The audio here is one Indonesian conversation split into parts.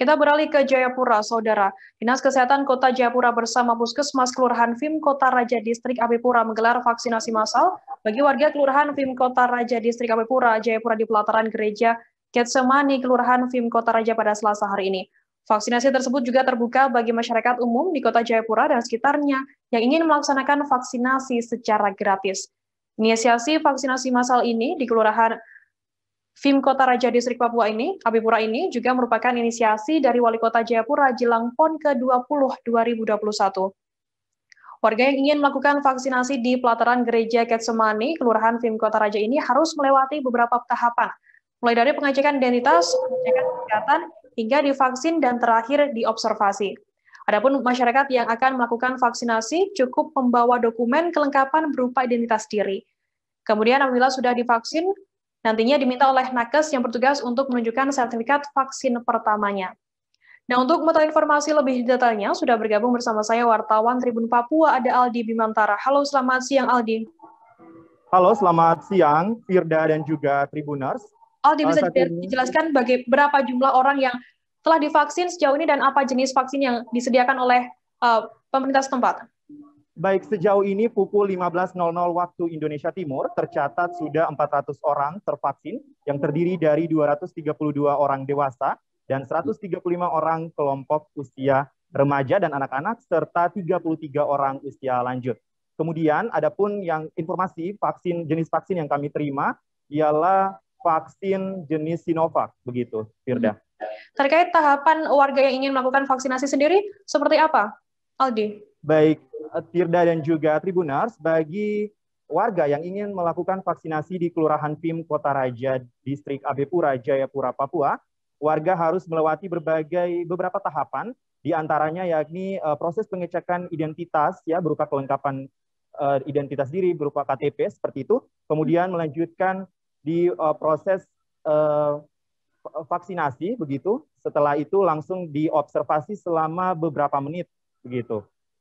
Kita beralih ke Jayapura, Saudara. Dinas Kesehatan Kota Jayapura bersama Puskesmas Kelurahan Vim Kota Raja Distrik Abipura menggelar vaksinasi massal bagi warga Kelurahan Vim Kota Raja Distrik Abipura, Jayapura di pelataran gereja Getsemani, Kelurahan Vim Kota Raja pada selasa hari ini. Vaksinasi tersebut juga terbuka bagi masyarakat umum di Kota Jayapura dan sekitarnya yang ingin melaksanakan vaksinasi secara gratis. Inisiasi vaksinasi massal ini di Kelurahan Film Kota Raja Distrik Papua ini, Abipura ini juga merupakan inisiasi dari Wali Kota Jayapura jelang PON ke-20 2021. Warga yang ingin melakukan vaksinasi di pelataran Gereja Ketsemani, Kelurahan Film Kota Raja ini harus melewati beberapa tahapan, mulai dari pengecekan identitas, pengecekan kesehatan, hingga divaksin dan terakhir diobservasi. Adapun masyarakat yang akan melakukan vaksinasi cukup membawa dokumen kelengkapan berupa identitas diri. Kemudian apabila sudah divaksin, Nantinya diminta oleh nakes yang bertugas untuk menunjukkan sertifikat vaksin pertamanya. Nah, untuk mengetahui informasi lebih detailnya, sudah bergabung bersama saya wartawan Tribun Papua, ada Aldi Bimantara. Halo, selamat siang Aldi. Halo, selamat siang Firda dan juga Tribuners. Aldi, bisa dijelaskan bagai, berapa jumlah orang yang telah divaksin sejauh ini dan apa jenis vaksin yang disediakan oleh uh, pemerintah setempat? Baik, sejauh ini pukul 15.00 waktu Indonesia Timur tercatat sudah 400 orang tervaksin yang terdiri dari 232 orang dewasa dan 135 orang kelompok usia remaja dan anak-anak serta 33 orang usia lanjut. Kemudian adapun yang informasi vaksin jenis vaksin yang kami terima ialah vaksin jenis Sinovac begitu, Firda. Mhm. Terkait tahapan warga yang ingin melakukan vaksinasi sendiri seperti apa, Aldi? Baik, Eh, Tirda dan juga Tribunars bagi warga yang ingin melakukan vaksinasi di Kelurahan PIM Kota Raja, Distrik AB Pura, Jayapura, Papua, warga harus melewati berbagai beberapa tahapan, di antaranya yakni uh, proses pengecekan identitas ya berupa kelengkapan uh, identitas diri berupa KTP seperti itu, kemudian melanjutkan di uh, proses uh, vaksinasi begitu. Setelah itu langsung diobservasi selama beberapa menit begitu.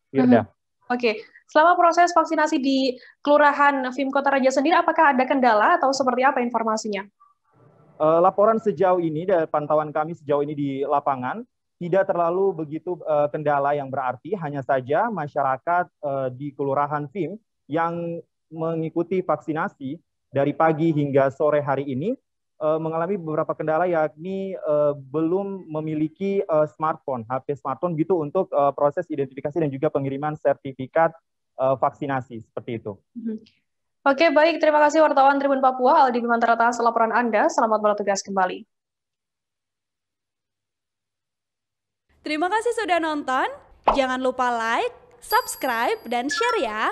Firda. Mm-hmm. Oke, selama proses vaksinasi di Kelurahan Vim Kota Raja sendiri, apakah ada kendala atau seperti apa informasinya? Uh, laporan sejauh ini dari pantauan kami sejauh ini di lapangan tidak terlalu begitu uh, kendala yang berarti, hanya saja masyarakat uh, di Kelurahan Vim yang mengikuti vaksinasi dari pagi hingga sore hari ini Eh, mengalami beberapa kendala yakni uh, belum memiliki uh, smartphone, HP smartphone gitu untuk uh, proses identifikasi dan juga pengiriman sertifikat uh, vaksinasi seperti itu. Mhm. Oke, baik. Terima kasih wartawan Tribun Papua Aldi Bimantara atas laporan Anda. Selamat bertugas kembali. Terima kasih sudah nonton. Jangan lupa like, subscribe, dan share ya.